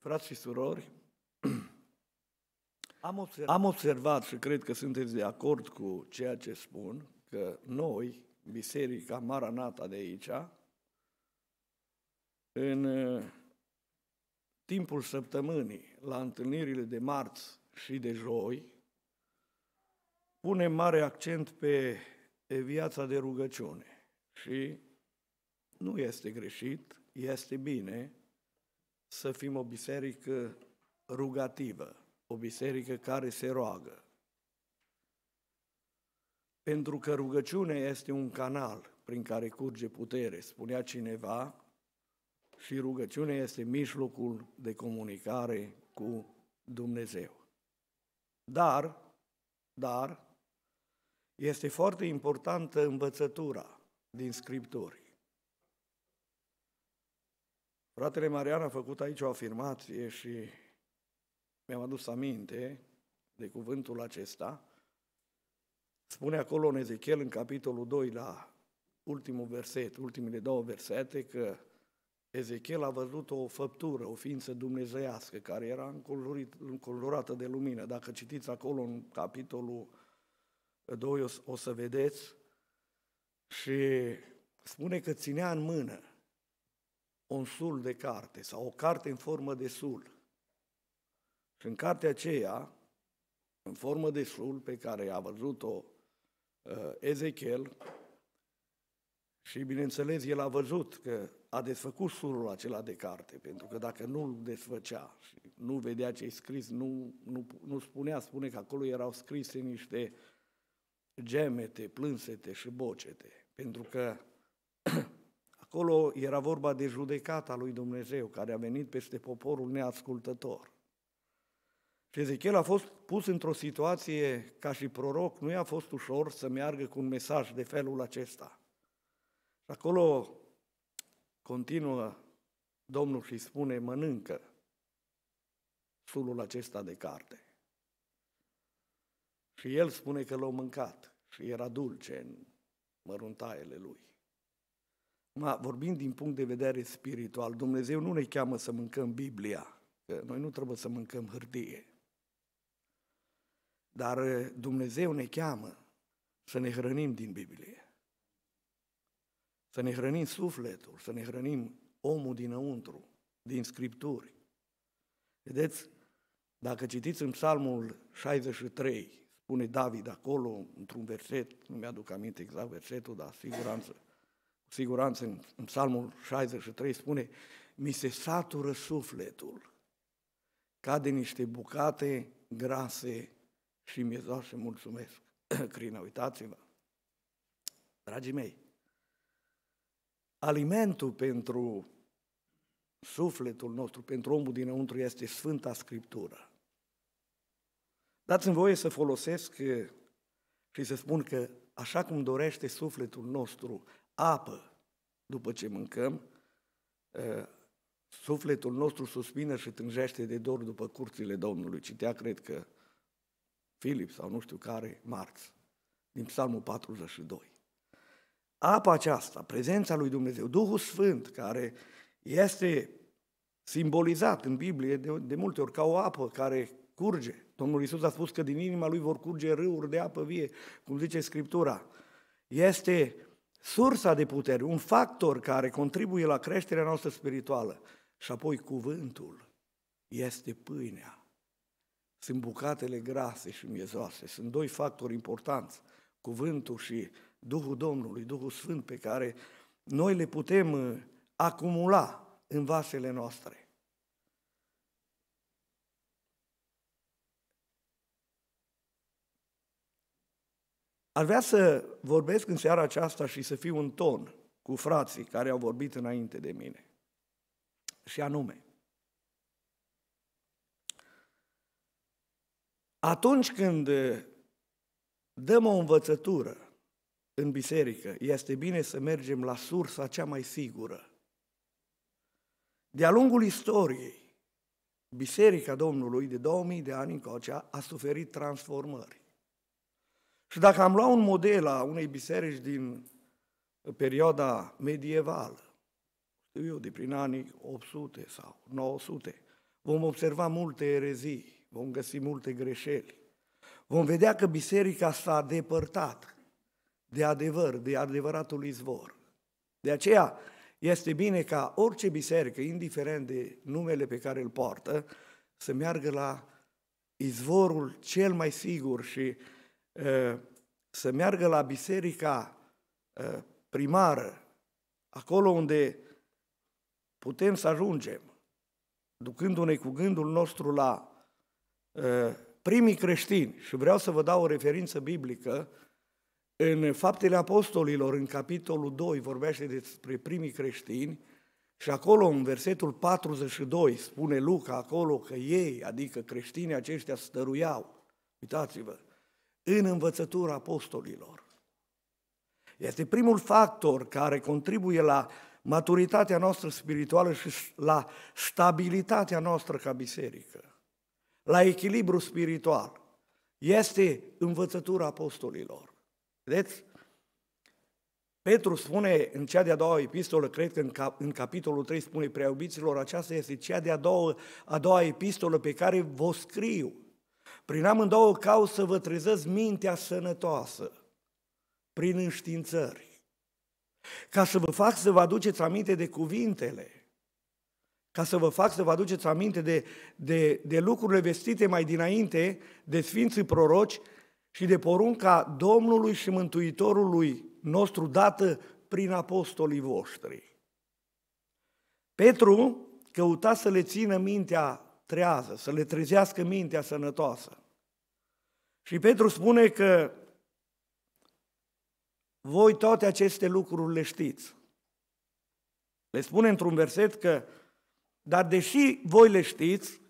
Frați și surori, am observat, am observat și cred că sunteți de acord cu ceea ce spun, că noi, Biserica Maranata de aici, în uh, timpul săptămânii, la întâlnirile de marți și de joi, punem mare accent pe viața de rugăciune și nu este greșit, este bine să fim o biserică rugativă, o biserică care se roagă. Pentru că rugăciunea este un canal prin care curge putere, spunea cineva, și rugăciunea este mijlocul de comunicare cu Dumnezeu. Dar, dar, este foarte importantă învățătura din Scripturi. Fratele Marian a făcut aici o afirmație și mi-am adus aminte de cuvântul acesta. Spune acolo în Ezechiel, în capitolul 2, la ultimul verset, ultimele două versete, că Ezechiel a văzut o făptură, o ființă dumnezeiască, care era încolorată de lumină. Dacă citiți acolo în capitolul 2, o, o să vedeți. Și spune că ținea în mână un sul de carte sau o carte în formă de sul. Și în cartea aceea, în formă de sul pe care a văzut-o uh, Ezechiel, și bineînțeles el a văzut că a desfăcut surul acela de carte, pentru că dacă nu îl desfăcea și nu vedea ce-i scris, nu, nu, nu spunea, spune că acolo erau scrise niște gemete, plânsete și bocete, pentru că Acolo era vorba de judecata lui Dumnezeu care a venit peste poporul neascultător. Și Ezechiel a fost pus într-o situație ca și proroc, nu i-a fost ușor să meargă cu un mesaj de felul acesta. Și acolo continuă Domnul și spune, mănâncă sulul acesta de carte. Și el spune că l-a mâncat și era dulce în măruntaiele lui. Acum, vorbind din punct de vedere spiritual, Dumnezeu nu ne cheamă să mâncăm Biblia, că noi nu trebuie să mâncăm hârtie. Dar uh, Dumnezeu ne cheamă să ne hrănim din Biblie. Să ne hrănim sufletul, să ne hrănim omul dinăuntru, din Scripturi. Vedeți, dacă citiți în Psalmul 63, spune David acolo, într-un verset, nu mi-aduc aminte exact versetul, dar siguranță, siguranță în, în psalmul 63 spune, mi se satură sufletul, cade niște bucate grase și mi să mulțumesc. Crină, uitați-vă. Dragii mei, alimentul pentru sufletul nostru, pentru omul dinăuntru, este Sfânta Scriptură. Dați-mi voie să folosesc eh, și să spun că așa cum dorește sufletul nostru apă după ce mâncăm, sufletul nostru suspină și tânjește de dor după curțile Domnului. Citea, cred că, Filip sau nu știu care, Marx, din Psalmul 42. Apa aceasta, prezența lui Dumnezeu, Duhul Sfânt, care este simbolizat în Biblie de, de multe ori ca o apă care curge. Domnul Isus a spus că din inima lui vor curge râuri de apă vie, cum zice Scriptura. Este sursa de putere, un factor care contribuie la creșterea noastră spirituală. Și apoi cuvântul este pâinea. Sunt bucatele grase și miezoase. Sunt doi factori importanți. Cuvântul și Duhul Domnului, Duhul Sfânt pe care noi le putem uh, acumula în vasele noastre. Ar vrea să vorbesc în seara aceasta și să fiu un ton cu frații care au vorbit înainte de mine. Și anume, atunci când eh, dăm o învățătură în biserică, este bine să mergem la sursa cea mai sigură. De-a lungul istoriei, Biserica Domnului de 2000 de ani încoace a suferit transformări. Și dacă am luat un model a unei biserici din perioada medievală, știu eu, de prin anii 800 sau 900, vom observa multe erezii, vom găsi multe greșeli. Vom vedea că biserica s-a depărtat de adevăr, de adevăratul izvor. De aceea este bine ca orice biserică, indiferent de numele pe care îl poartă, să meargă la izvorul cel mai sigur și uh, să meargă la biserica primară, acolo unde putem să ajungem, ducându-ne cu gândul nostru la primii creștini. Și vreau să vă dau o referință biblică. În Faptele Apostolilor, în capitolul 2, vorbește despre primii creștini și acolo, în versetul 42, spune Luca acolo că ei, adică creștinii aceștia, stăruiau. Uitați-vă, în învățătura apostolilor. Este primul factor care contribuie la maturitatea noastră spirituală și la stabilitatea noastră ca biserică, la echilibru spiritual. Este învățătura apostolilor. Vedeți? Petru spune în cea de-a doua epistolă, cred că în, capitolul 3 spune preaubiților, aceasta este cea de-a doua, a doua epistolă pe care vă scriu. Prin amândouă cau să vă trezăți mintea sănătoasă, prin înștiințări, ca să vă fac să vă aduceți aminte de cuvintele, ca să vă fac să vă aduceți aminte de, de, de lucrurile vestite mai dinainte, de Sfinții Proroci și de porunca Domnului și Mântuitorului nostru dată prin apostolii voștri. Petru căuta să le țină mintea trează, să le trezească mintea sănătoasă. Și Petru spune că voi toate aceste lucruri le știți. Le spune într-un verset că, dar deși voi le știți,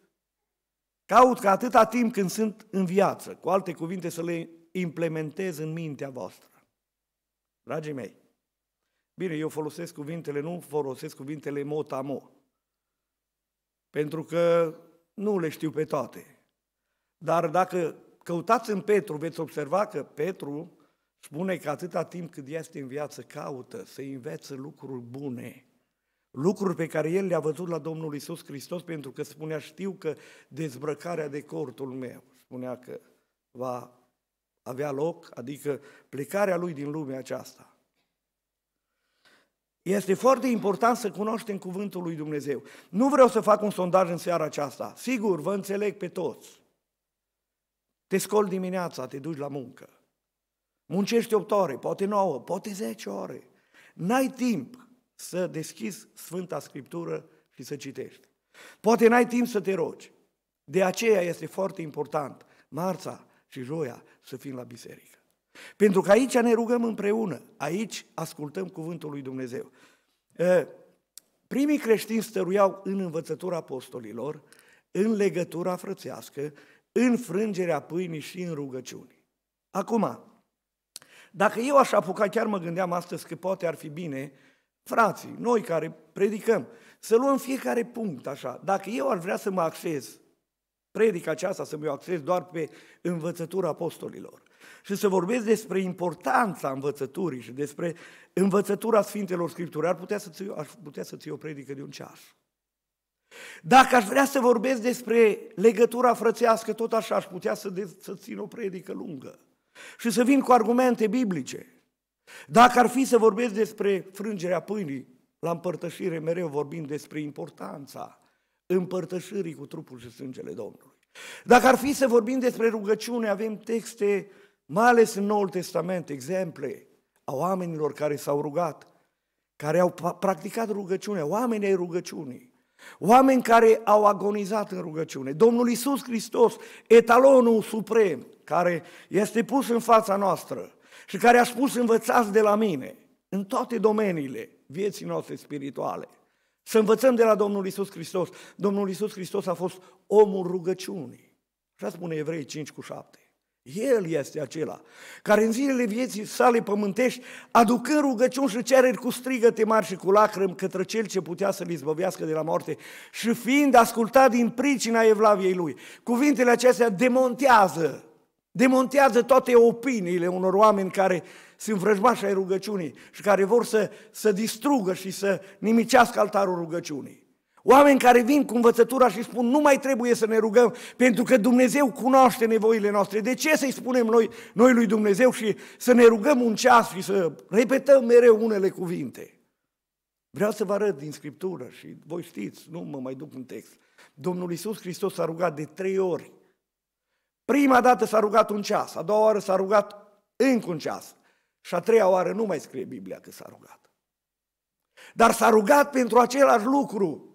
caut că atâta timp când sunt în viață, cu alte cuvinte, să le implementez în mintea voastră. Dragii mei, bine, eu folosesc cuvintele, nu folosesc cuvintele motamo, pentru că nu le știu pe toate. Dar dacă căutați în Petru, veți observa că Petru spune că atâta timp cât este în viață, caută să învețe lucruri bune, lucruri pe care el le-a văzut la Domnul Isus Hristos, pentru că spunea, știu că dezbrăcarea de cortul meu, spunea că va avea loc, adică plecarea lui din lumea aceasta. Este foarte important să cunoaștem cuvântul lui Dumnezeu. Nu vreau să fac un sondaj în seara aceasta. Sigur, vă înțeleg pe toți. Te scol dimineața, te duci la muncă. Muncești 8 ore, poate 9, poate 10 ore. N-ai timp să deschizi Sfânta Scriptură și să citești. Poate n-ai timp să te rogi. De aceea este foarte important, marța și joia, să fim la biserică. Pentru că aici ne rugăm împreună, aici ascultăm cuvântul lui Dumnezeu. Primii creștini stăruiau în învățătura apostolilor, în legătura frățească, în frângerea pâinii și în rugăciuni. Acum, dacă eu aș apuca, chiar mă gândeam astăzi că poate ar fi bine, frații, noi care predicăm, să luăm fiecare punct așa. Dacă eu ar vrea să mă axez, predica aceasta, să mă axez doar pe învățătura apostolilor, și să vorbesc despre importanța învățăturii și despre învățătura Sfintelor Scripturi, ar putea să ți, ar putea să ți o predică de un ceas. Dacă aș vrea să vorbesc despre legătura frățească, tot așa aș putea să, de, să țin o predică lungă și să vin cu argumente biblice. Dacă ar fi să vorbesc despre frângerea pâinii, la împărtășire mereu vorbim despre importanța împărtășirii cu trupul și sângele Domnului. Dacă ar fi să vorbim despre rugăciune, avem texte mai ales în Noul Testament, exemple a oamenilor care s-au rugat, care au practicat rugăciunea, oameni ai rugăciunii, oameni care au agonizat în rugăciune. Domnul Isus Hristos, etalonul suprem, care este pus în fața noastră și care a spus învățați de la mine, în toate domeniile vieții noastre spirituale. Să învățăm de la Domnul Isus Hristos. Domnul Isus Hristos a fost omul rugăciunii. Așa spune Evrei 5 cu 7. El este acela care în zilele vieții sale pământești, aducă rugăciuni și cereri cu strigăte mari și cu lacrimi către Cel ce putea să-L izbăvească de la moarte și fiind ascultat din pricina evlaviei Lui. Cuvintele acestea demontează, demontează toate opiniile unor oameni care sunt vrăjmași ai rugăciunii și care vor să, să distrugă și să nimicească altarul rugăciunii. Oameni care vin cu învățătura și spun nu mai trebuie să ne rugăm pentru că Dumnezeu cunoaște nevoile noastre. De ce să-i spunem noi, noi lui Dumnezeu și să ne rugăm un ceas și să repetăm mereu unele cuvinte? Vreau să vă arăt din Scriptură și voi știți, nu mă mai duc în text. Domnul Iisus Hristos s-a rugat de trei ori. Prima dată s-a rugat un ceas, a doua oară s-a rugat încă un ceas și a treia oară nu mai scrie Biblia că s-a rugat. Dar s-a rugat pentru același lucru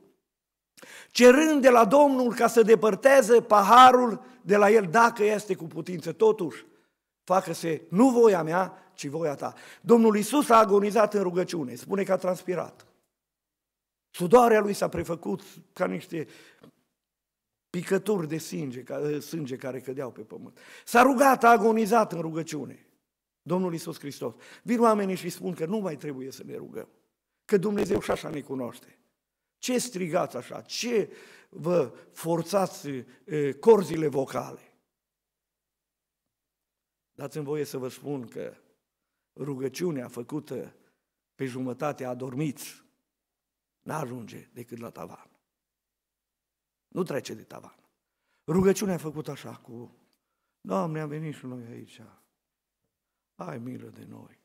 cerând de la Domnul ca să depărteze paharul de la el, dacă este cu putință. Totuși, facă-se nu voia mea, ci voia ta. Domnul Isus a agonizat în rugăciune, spune că a transpirat. Sudoarea lui s-a prefăcut ca niște picături de sânge, eh, sânge care cădeau pe pământ. S-a rugat, a agonizat în rugăciune. Domnul Isus Hristos. Vin oamenii și spun că nu mai trebuie să ne rugăm, că Dumnezeu și așa ne cunoaște. Ce strigați așa? Ce vă forțați corzile vocale? Dați-mi voie să vă spun că rugăciunea făcută pe jumătate adormiți n-ajunge decât la tavan. Nu trece de tavan. Rugăciunea făcută așa cu Doamne, am venit și noi aici. Ai milă de noi.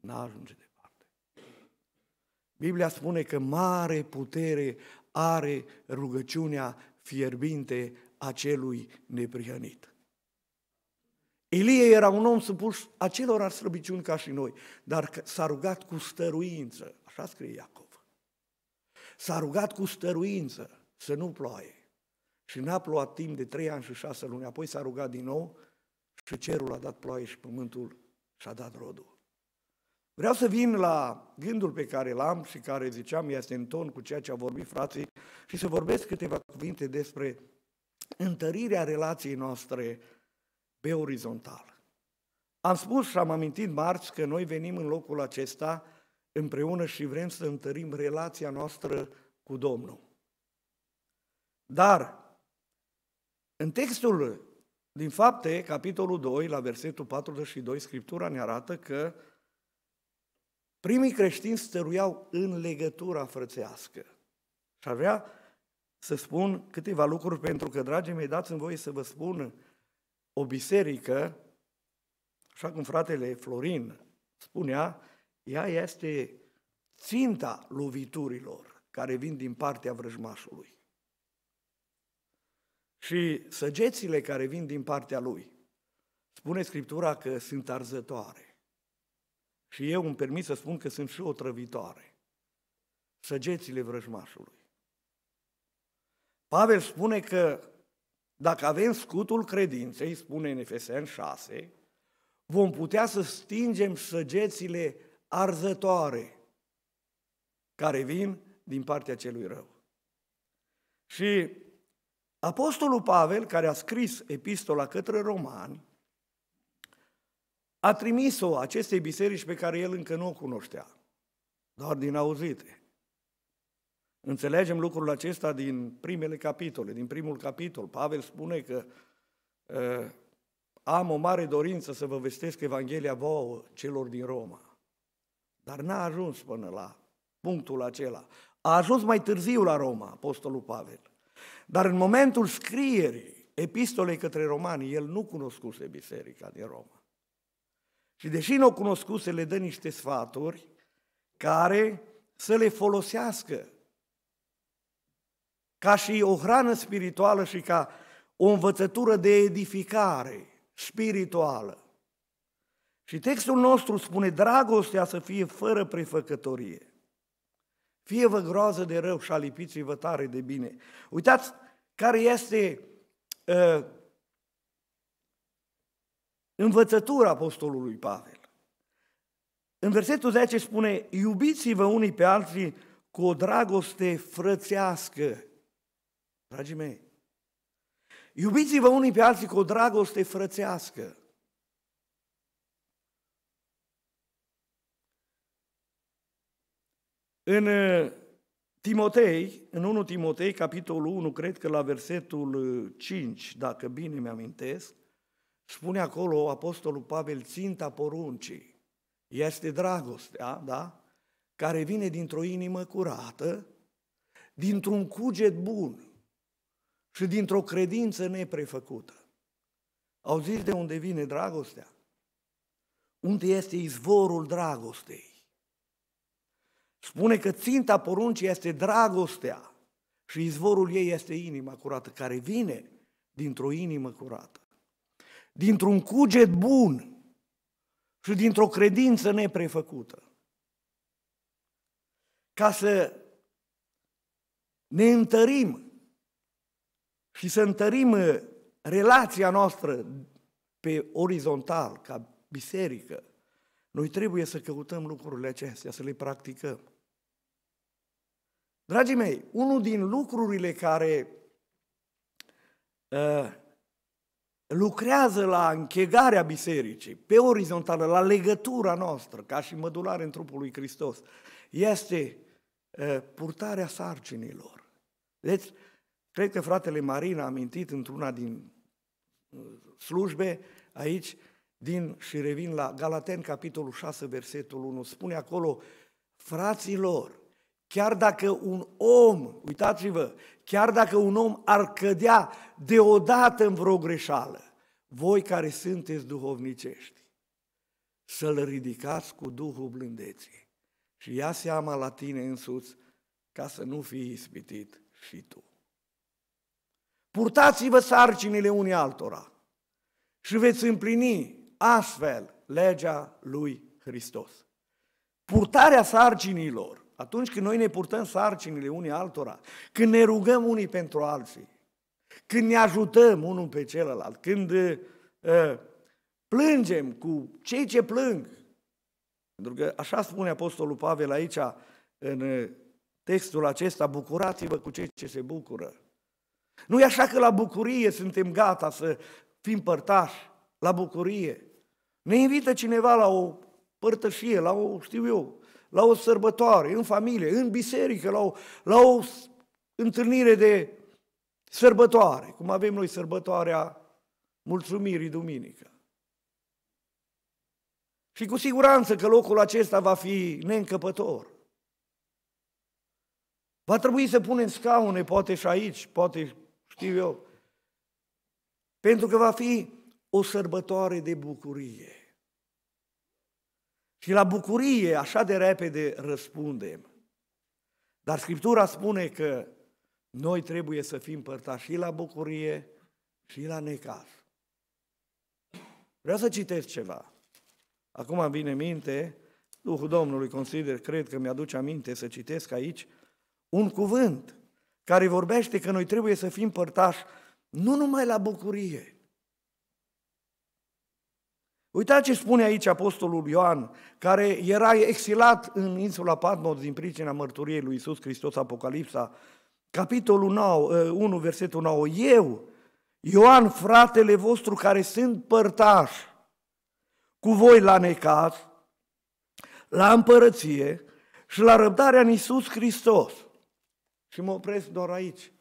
N-ajunge de Biblia spune că mare putere are rugăciunea fierbinte a celui neprihănit. Ilie era un om supus acelor slăbiciuni ca și noi, dar s-a rugat cu stăruință, așa scrie Iacov. S-a rugat cu stăruință să nu ploaie și n-a plouat timp de trei ani și șase luni, apoi s-a rugat din nou și cerul a dat ploaie și pământul și-a dat rodul. Vreau să vin la gândul pe care l-am și care, ziceam, este în ton cu ceea ce au vorbit frații și să vorbesc câteva cuvinte despre întărirea relației noastre pe orizontal. Am spus și am amintit marți că noi venim în locul acesta împreună și vrem să întărim relația noastră cu Domnul. Dar, în textul din fapte, capitolul 2, la versetul 42, Scriptura ne arată că Primii creștini stăruiau în legătura frățească. Și ar vrea să spun câteva lucruri, pentru că, dragii mei, dați-mi voie să vă spun o biserică, așa cum fratele Florin spunea, ea este ținta loviturilor care vin din partea vrăjmașului. Și săgețile care vin din partea lui, spune Scriptura că sunt arzătoare. Și eu îmi permit să spun că sunt și o trăvitoare. Săgețile vrăjmașului. Pavel spune că dacă avem scutul credinței, spune în Efesen 6, vom putea să stingem săgețile arzătoare care vin din partea celui rău. Și Apostolul Pavel, care a scris epistola către romani, a trimis-o acestei biserici pe care el încă nu o cunoștea, doar din auzite. Înțelegem lucrul acesta din primele capitole, din primul capitol. Pavel spune că uh, am o mare dorință să vă vestesc Evanghelia vouă celor din Roma. Dar n-a ajuns până la punctul acela. A ajuns mai târziu la Roma, Apostolul Pavel. Dar în momentul scrierii epistolei către romani, el nu cunoscuse biserica din Roma. Și deși nu o cunoscuse, le dă niște sfaturi care să le folosească ca și o hrană spirituală și ca o învățătură de edificare spirituală. Și textul nostru spune, dragostea să fie fără prefăcătorie. Fie-vă groază de rău și alipiți-vă tare de bine. Uitați care este uh, învățătura apostolului Pavel. În versetul 10 spune, iubiți-vă unii pe alții cu o dragoste frățească. Dragii mei, iubiți-vă unii pe alții cu o dragoste frățească. În uh, Timotei, în 1 Timotei, capitolul 1, cred că la versetul 5, uh, dacă bine mi-amintesc, Spune acolo Apostolul Pavel, ținta poruncii este dragostea, da? Care vine dintr-o inimă curată, dintr-un cuget bun și dintr-o credință neprefăcută. Auziți de unde vine dragostea? Unde este izvorul dragostei? Spune că ținta poruncii este dragostea și izvorul ei este inima curată, care vine dintr-o inimă curată dintr-un cuget bun și dintr-o credință neprefăcută. Ca să ne întărim și să întărim uh, relația noastră pe orizontal, ca biserică, noi trebuie să căutăm lucrurile acestea, să le practicăm. Dragii mei, unul din lucrurile care uh, lucrează la închegarea bisericii, pe orizontală, la legătura noastră, ca și mădulare în trupul lui Hristos, este purtarea sarcinilor. Deci, cred că fratele Marin a amintit într-una din slujbe aici, din, și revin la Galaten, capitolul 6, versetul 1, spune acolo, fraților, Chiar dacă un om, uitați-vă, chiar dacă un om ar cădea deodată în vreo greșeală, voi care sunteți duhovnicești, să-l ridicați cu Duhul blândeții și ia seama la tine însuți ca să nu fii ispitit și tu. Purtați-vă sarcinile unii altora și veți împlini astfel legea lui Hristos. Purtarea sarcinilor atunci când noi ne purtăm sarcinile unii altora, când ne rugăm unii pentru alții, când ne ajutăm unul pe celălalt, când uh, uh plângem cu cei ce plâng, pentru că așa spune Apostolul Pavel aici, în uh, textul acesta, bucurați-vă cu cei ce se bucură. Nu e așa că la bucurie suntem gata să fim părtași, la bucurie. Ne invită cineva la o părtășie, la o, știu eu, la o sărbătoare, în familie, în biserică, la o, la o întâlnire de sărbătoare, cum avem noi sărbătoarea mulțumirii duminică. Și cu siguranță că locul acesta va fi neîncăpător. Va trebui să punem scaune, poate și aici, poate știu eu, pentru că va fi o sărbătoare de bucurie. Și la bucurie așa de repede răspundem. Dar Scriptura spune că noi trebuie să fim părtași și la bucurie și la necaz. Vreau să citesc ceva. Acum îmi vine minte, Duhul Domnului consider, cred că mi-aduce aminte să citesc aici, un cuvânt care vorbește că noi trebuie să fim părtași nu numai la bucurie, Uitați ce spune aici apostolul Ioan, care era exilat în insula Patmos din pricina mărturiei lui Isus Hristos, Apocalipsa, capitolul 9, 1, ă, versetul 9. Eu, Ioan, fratele vostru, care sunt părtaș cu voi la necaz, la împărăție și la răbdarea în Iisus Hristos. Și mă opresc doar aici,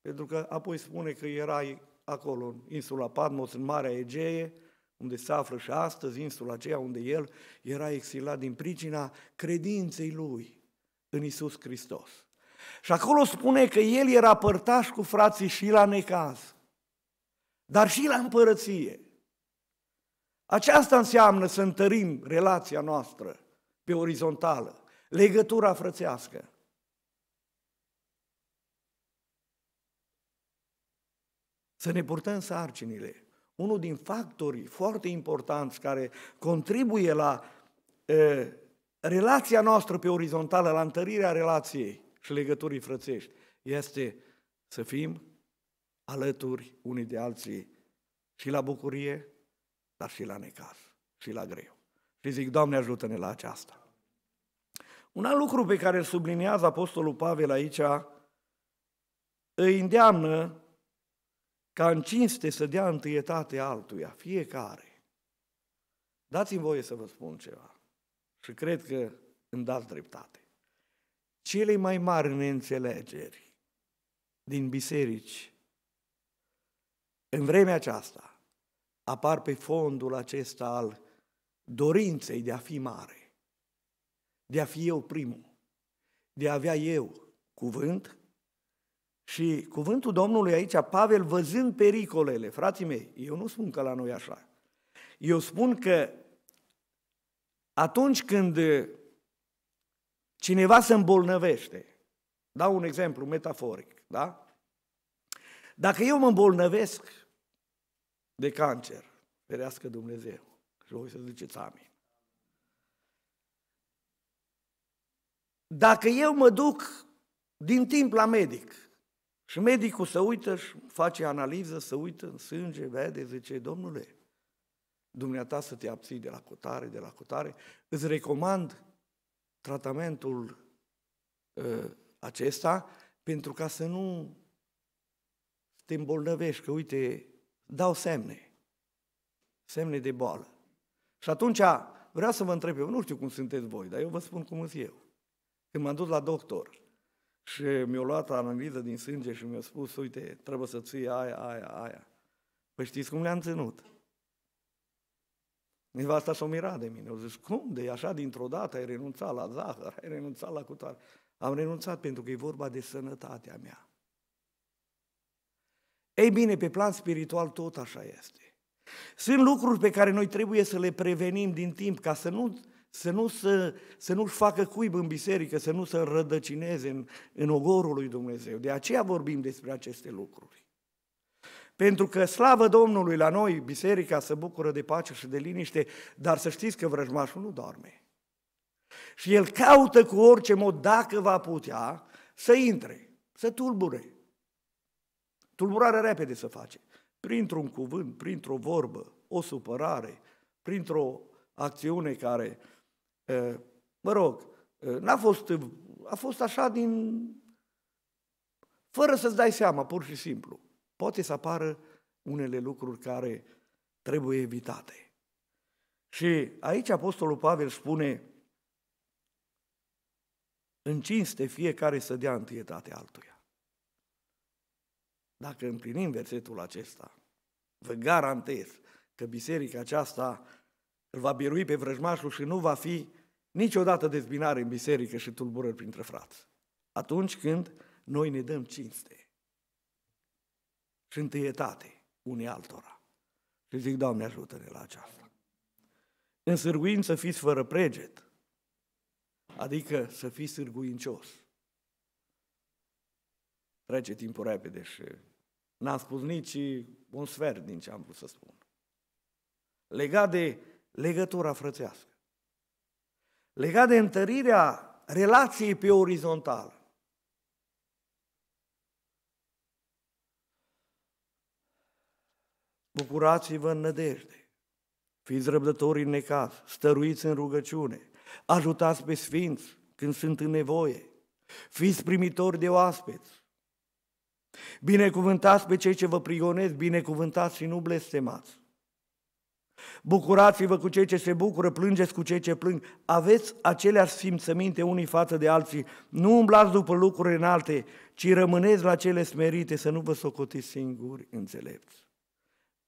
pentru că apoi spune că erai acolo, în insula Patmos, în Marea Egee, unde se află și astăzi insula aceea unde el era exilat din pricina credinței lui în Isus Hristos. Și acolo spune că el era părtaș cu frații și la necaz, dar și la împărăție. Aceasta înseamnă să întărim relația noastră pe orizontală, legătura frățească. Să ne purtăm sarcinile unul din factorii foarte importanți care contribuie la e, relația noastră pe orizontală, la întărirea relației și legăturii frățești, este să fim alături unii de alții și la bucurie, dar și la necaz, și la greu. Și zic, Doamne ajută-ne la aceasta. Un alt lucru pe care îl subliniază Apostolul Pavel aici, îi îndeamnă ca în cinste să dea întâietate altuia, fiecare. Dați-mi voie să vă spun ceva și cred că îmi dați dreptate. Cele mai mari neînțelegeri din biserici în vremea aceasta apar pe fondul acesta al dorinței de a fi mare, de a fi eu primul, de a avea eu cuvânt și cuvântul Domnului aici, Pavel văzând pericolele, frații mei, eu nu spun că la noi așa. Eu spun că atunci când cineva se îmbolnăvește, dau un exemplu metaforic, da? Dacă eu mă îmbolnăvesc de cancer, ferească Dumnezeu, și voi să ziceți amin. Dacă eu mă duc din timp la medic, și medicul se uită și face analiză, se uită în sânge, vede, zice, domnule, dumneata să te abții de la cotare, de la cotare, îți recomand tratamentul uh, acesta pentru ca să nu te îmbolnăvești, că uite, dau semne, semne de boală. Și atunci vreau să vă întreb eu, nu știu cum sunteți voi, dar eu vă spun cum sunt eu. Când m-am dus la doctor, și mi-a luat anumită din sânge și mi-a spus, uite, trebuie să ții aia, aia, aia. Păi știți cum le-am ținut? Nevasta s-a mirat de mine. Au zis, cum de așa dintr-o dată ai renunțat la zahăr, ai renunțat la cutare. Am renunțat pentru că e vorba de sănătatea mea. Ei bine, pe plan spiritual tot așa este. Sunt lucruri pe care noi trebuie să le prevenim din timp ca să nu să nu se, să nu-și facă cuib în biserică, să nu se rădăcineze în, în ogorul lui Dumnezeu. De aceea vorbim despre aceste lucruri. Pentru că slavă Domnului la noi, biserica se bucură de pace și de liniște, dar să știți că vrăjmașul nu doarme. Și el caută cu orice mod, dacă va putea, să intre, să tulbure. Tulburare repede să face. Printr-un cuvânt, printr-o vorbă, o supărare, printr-o acțiune care Mă rog, n-a fost, a fost așa din... Fără să-ți dai seama, pur și simplu. Poate să apară unele lucruri care trebuie evitate. Și aici Apostolul Pavel spune, în cinste fiecare să dea întâietate altuia. Dacă împlinim versetul acesta, vă garantez că biserica aceasta îl va birui pe vrăjmașul și nu va fi Niciodată dezbinare în biserică și tulburări printre frați. Atunci când noi ne dăm cinste și întâietate unii altora. Și zic, Doamne, ajută-ne la aceasta. În sârguință fiți fără preget, adică să fiți sârguincios. Trece timpul repede și n-am spus nici un sfert din ce am vrut să spun. Legat de legătura frățească legat de întărirea relației pe orizontală. Bucurați-vă în nădejde, fiți răbdători în necaz, stăruiți în rugăciune, ajutați pe sfinți când sunt în nevoie, fiți primitori de oaspeți, binecuvântați pe cei ce vă prigonesc, binecuvântați și nu blestemați. Bucurați-vă cu cei ce se bucură, plângeți cu cei ce plâng. Aveți aceleași simțăminte unii față de alții. Nu umblați după lucruri înalte, ci rămâneți la cele smerite, să nu vă socotiți singuri înțelepți.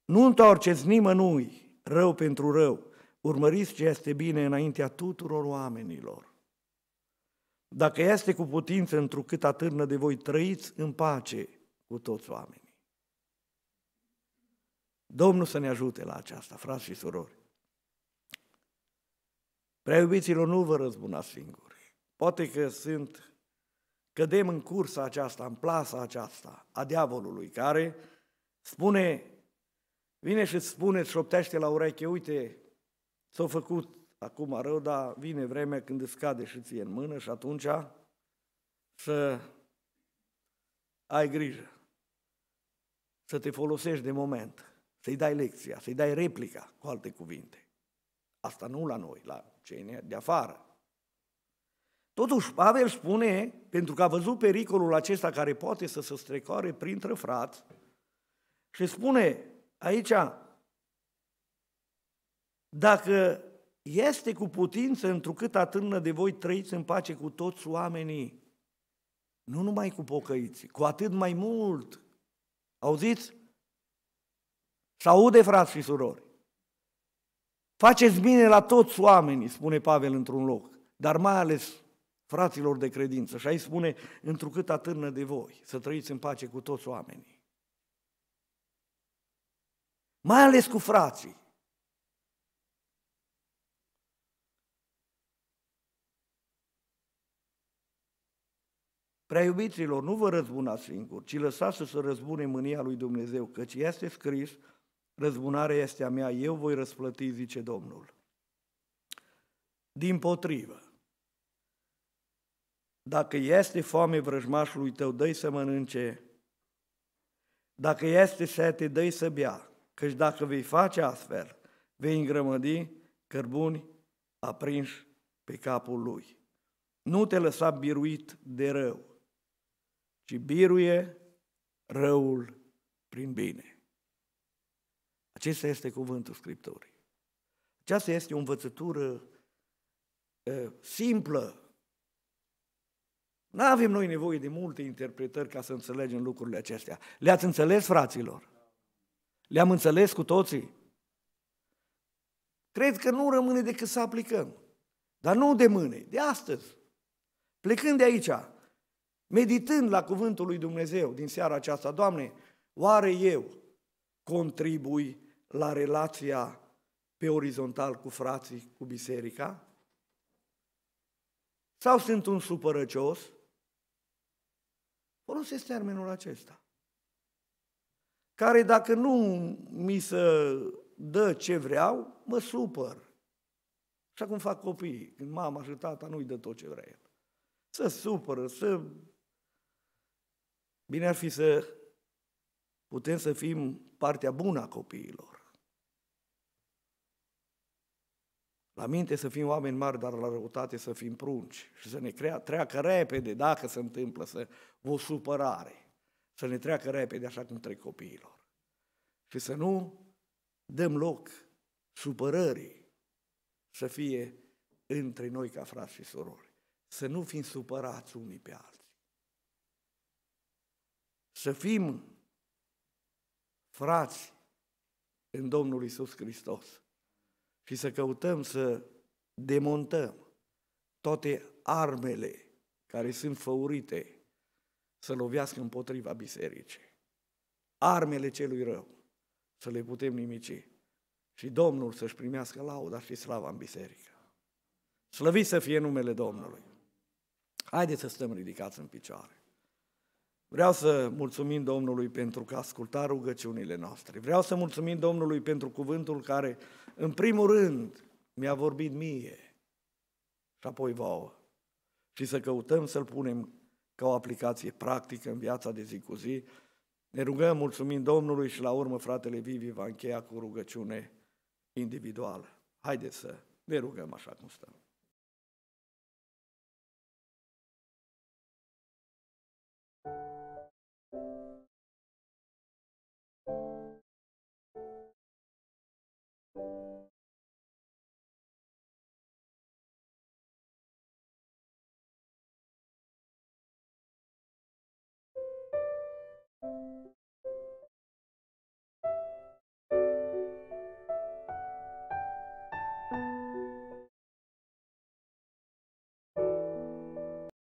Nu întorceți nimănui rău pentru rău. Urmăriți ce este bine înaintea tuturor oamenilor. Dacă este cu putință, întrucât atârnă de voi, trăiți în pace cu toți oamenii. Domnul să ne ajute la aceasta, frați și surori. Prea iubiților, nu vă răzbunați singuri. Poate că sunt, cădem în cursa aceasta, în plasa aceasta a diavolului, care spune, vine și spune, șoptește la ureche, uite, s-a făcut acum rău, dar vine vremea când îți cade și ție în mână și atunci să ai grijă, să te folosești de moment să-i dai lecția, să-i dai replica, cu alte cuvinte. Asta nu la noi, la cei de afară. Totuși, Pavel spune, pentru că a văzut pericolul acesta care poate să se strecoare printre frați, și spune aici, dacă este cu putință, întrucât atârnă de voi, trăiți în pace cu toți oamenii, nu numai cu pocăiții, cu atât mai mult. Auziți? Sau aude, frați și surori. Faceți bine la toți oamenii, spune Pavel într-un loc, dar mai ales fraților de credință. Și aici spune, întrucât atârnă de voi, să trăiți în pace cu toți oamenii. Mai ales cu frații. Prea iubiților, nu vă răzbunați singuri, ci lăsați să se răzbune mânia lui Dumnezeu, căci este scris, Răzbunarea este a mea, eu voi răsplăti, zice Domnul. Din potrivă, dacă este foame vrăjmașului tău, dă să mănânce. Dacă este sete, dă să bea. Căci dacă vei face astfel, vei îngrămădi cărbuni aprinși pe capul lui. Nu te lăsa biruit de rău, ci biruie răul prin bine. Acesta este cuvântul Scripturii. Aceasta este o învățătură simplă. Nu avem noi nevoie de multe interpretări ca să înțelegem lucrurile acestea. Le-ați înțeles, fraților? Le-am înțeles cu toții? Cred că nu rămâne decât să aplicăm. Dar nu de mâine, de astăzi. Plecând de aici, meditând la cuvântul lui Dumnezeu din seara aceasta, Doamne, oare eu contribui la relația pe orizontal cu frații, cu biserica? Sau sunt un supărăcios? Folosesc termenul acesta. Care dacă nu mi se dă ce vreau, mă supăr. Așa cum fac copiii, când mama și tata nu-i dă tot ce vrea el. Să supără, să... Bine ar fi să putem să fim partea bună a copiilor. La minte să fim oameni mari, dar la răutate să fim prunci și să ne crea, treacă repede, dacă se întâmplă, să o supărare, să ne treacă repede așa cum trec copiilor. Și să nu dăm loc supărării să fie între noi ca frați și surori. Să nu fim supărați unii pe alții. Să fim frați în Domnul Isus Hristos și să căutăm să demontăm toate armele care sunt făurite să lovească împotriva bisericii. Armele celui rău să le putem nimici și Domnul să-și primească lauda și slava în biserică. Slăvit să fie numele Domnului! Haideți să stăm ridicați în picioare. Vreau să mulțumim Domnului pentru că asculta rugăciunile noastre. Vreau să mulțumim Domnului pentru cuvântul care, în primul rând, mi-a vorbit mie și apoi vouă. Și să căutăm să-l punem ca o aplicație practică în viața de zi cu zi. Ne rugăm, mulțumim Domnului și la urmă fratele Vivi va încheia cu rugăciune individuală. Haideți să ne rugăm așa cum stăm. thank you